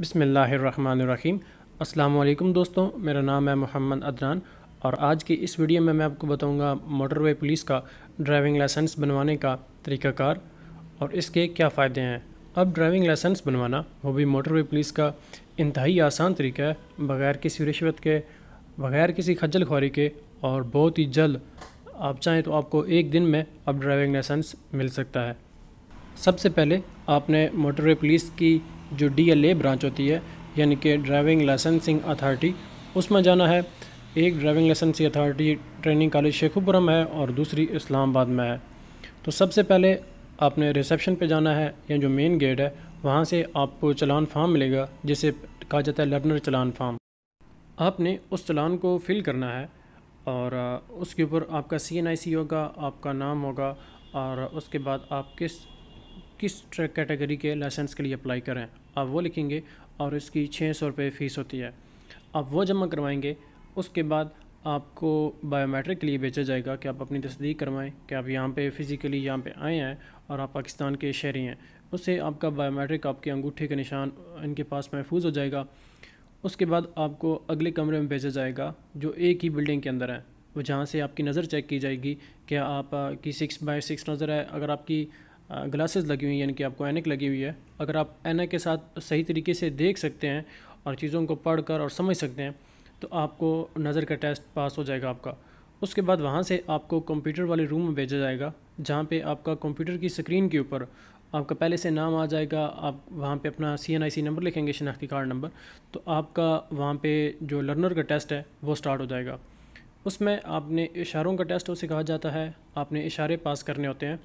बसमीम् अल्लाम दोस्तों मेरा नाम है मोहम्मद अदनान और आज की इस वीडियो में मैं आपको बताऊंगा मोटरवे पुलिस का ड्राइविंग लाइसेंस बनवाने का तरीकाकार और इसके क्या फ़ायदे हैं अब ड्राइविंग लाइसेंस बनवाना वो भी मोटरवे पुलिस का इंतहाई आसान तरीका है बग़ैर किसी रिश्वत के बग़ैर किसी खज्जल खुआरी के और बहुत ही जल्द आप चाहें तो आपको एक दिन में अब ड्राइविंग लाइसेंस मिल सकता है सबसे पहले आपने मोटरवे पुलिस की जो डी ब्रांच होती है यानी कि ड्राइविंग लाइसेंसिंग अथॉरिटी उसमें जाना है एक driving licensing authority training college शेखुपुरम है और दूसरी इस्लामाबाद में है तो सबसे पहले आपने रिसेप्शन पे जाना है या जो मेन गेट है वहाँ से आपको चलान फार्म मिलेगा जिसे कहा जाता है लर्नर चलान फार्म आपने उस चलान को फिल करना है और उसके ऊपर आपका सी एन आई सी होगा आपका नाम होगा और उसके बाद आप किस किस कैटेगरी के लाइसेंस के लिए अप्लाई करें आप वो लिखेंगे और इसकी छः सौ रुपये फ़ीस होती है आप वो जमा करवाएंगे उसके बाद आपको बायोमेट्रिक के लिए भेजा जाएगा कि आप अपनी तस्दीक करवाएं कि आप यहाँ पे फ़िज़िकली यहाँ पे आए हैं और आप पाकिस्तान के शहरी हैं उससे आपका बायोमेट्रिक आपके अंगूठे का निशान इनके पास महफूज हो जाएगा उसके बाद आपको अगले कमरे में भेजा जाएगा जो एक ही बिल्डिंग के अंदर है वो जहाँ से आपकी नज़र चेक की जाएगी क्या आपकी सिक्स बाई सिक्स नज़र है अगर आपकी ग्लासेस लगी हुई हैं यानी कि आपको एनक लगी हुई है अगर आप एनक के साथ सही तरीके से देख सकते हैं और चीज़ों को पढ़ कर और समझ सकते हैं तो आपको नज़र का टेस्ट पास हो जाएगा आपका उसके बाद वहाँ से आपको कंप्यूटर वाले रूम में भेजा जाएगा जहाँ पे आपका कंप्यूटर की स्क्रीन के ऊपर आपका पहले से नाम आ जाएगा आप वहाँ पे अपना सी एन आई सी नंबर लिखेंगे शिनाख्ती कार्ड नंबर तो आपका वहाँ पे जो लर्नर का टेस्ट है वो स्टार्ट हो जाएगा उसमें आपने इशारों का टेस्ट उसे कहा जाता है आपने इशारे पास करने होते हैं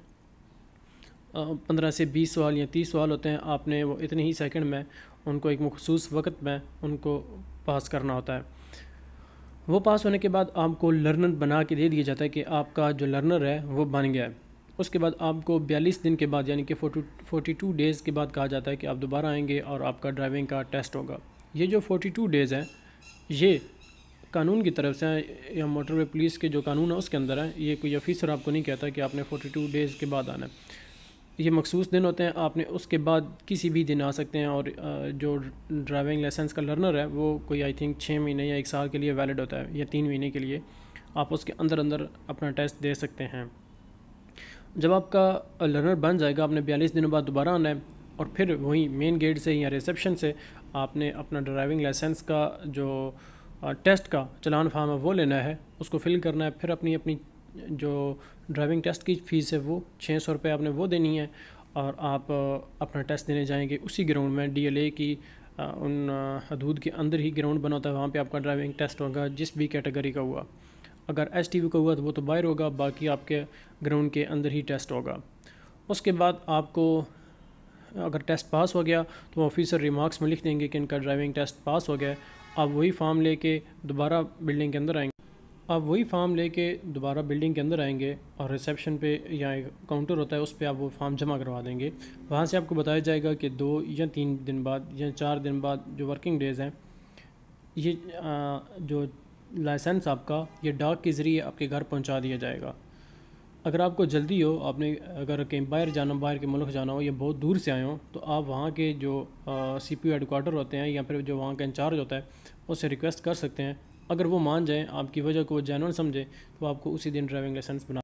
पंद्रह से बीस सवाल या तीस सवाल होते हैं आपने वो इतने ही सेकंड में उनको एक मखसूस वक्त में उनको पास करना होता है वो पास होने के बाद आपको लर्नर बना के दे दिया जाता है कि आपका जो लर्नर है वो बन गया है उसके बाद आपको बयालीस दिन के बाद यानी कि फोटी टू डेज़ के बाद कहा जाता है कि आप दोबारा आएंगे और आपका ड्राइविंग का टेस्ट होगा ये जो फोर्टी टू डेज़ हैं ये कानून की तरफ से या मोटरवे पुलिस के जो कानून है उसके अंदर है ये कोई ऑफिसर आपको नहीं कहता कि आपने फोर्टी टू डेज़ के बाद आना है ये मखसूस दिन होते हैं आपने उसके बाद किसी भी दिन आ सकते हैं और जो ड्राइविंग लाइसेंस का लर्नर है वो कोई आई थिंक छः महीने या एक साल के लिए वैलिड होता है या तीन महीने के लिए आप उसके अंदर अंदर अपना टेस्ट दे सकते हैं जब आपका लर्नर बन जाएगा आपने बयालीस दिनों बाद दोबारा आना है और फिर वहीं मेन गेट से या रिसेप्शन से आपने अपना ड्राइविंग लाइसेंस का जो टेस्ट का चलान फार्म है वो लेना है उसको फिल करना है फिर अपनी अपनी जो ड्राइविंग टेस्ट की फ़ीस है वो छः सौ रुपये आपने वो देनी है और आप अपना टेस्ट देने जाएंगे उसी ग्राउंड में ए की उन हदूद के अंदर ही ग्राउंड बना होता है वहाँ पे आपका ड्राइविंग टेस्ट होगा जिस भी कैटेगरी का हुआ अगर एस का हुआ तो वो तो बाहर होगा बाकी आपके ग्राउंड के अंदर ही टेस्ट होगा उसके बाद आपको अगर टेस्ट पास हो गया तो ऑफिसर रिमार्क्स में लिख देंगे कि इनका ड्राइविंग टेस्ट पास हो गया आप वही फॉर्म लेके दोबारा बिल्डिंग के अंदर आएंगे आप वही फॉर्म लेके दोबारा बिल्डिंग के अंदर आएंगे और रिसेप्शन पे या एक काउंटर होता है उस पर आप वो फॉर्म जमा करवा देंगे वहाँ से आपको बताया जाएगा कि दो या तीन दिन बाद या चार दिन बाद जो वर्किंग डेज़ हैं ये आ, जो लाइसेंस आपका ये डाक के ज़रिए आपके घर पहुँचा दिया जाएगा अगर आपको जल्दी हो आपने अगर कहीं बाहर जाना बाहर के मुल्क जाना हो या बहुत दूर से आए हो तो आप वहाँ के जो सी पी हेडकोर्टर होते हैं या फिर जो वहाँ का इंचार्ज होता है उससे रिक्वेस्ट कर सकते हैं अगर वो मान जाएँ आपकी वजह को जानवर समझें तो आपको उसी दिन ड्राइविंग लाइसेंस बना